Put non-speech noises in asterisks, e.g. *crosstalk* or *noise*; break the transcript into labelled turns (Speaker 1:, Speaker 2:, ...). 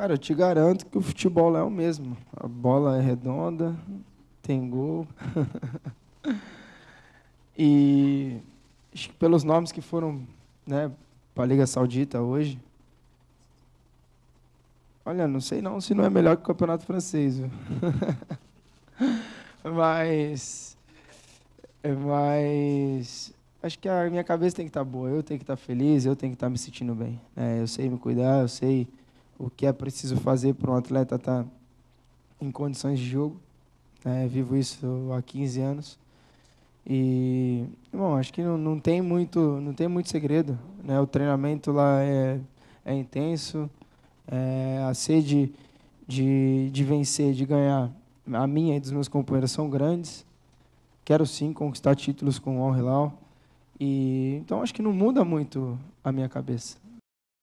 Speaker 1: Cara, eu te garanto que o futebol é o mesmo. A bola é redonda, tem gol. *laughs* e acho que pelos nomes que foram né, para a Liga Saudita hoje. Olha, não sei não se não é melhor que o Campeonato Francês. *laughs* mas, mas acho que a minha cabeça tem que estar tá boa, eu tenho que estar tá feliz, eu tenho que estar tá me sentindo bem. É, eu sei me cuidar, eu sei o que é preciso fazer para um atleta estar tá em condições de jogo. É, vivo isso há 15 anos. E, bom, acho que não, não, tem, muito, não tem muito segredo. Né? O treinamento lá é, é intenso, é, a sede de, de vencer, de ganhar, a minha e dos meus companheiros são grandes. Quero sim conquistar títulos com o Al Hilal. E, então acho que não muda muito a minha cabeça.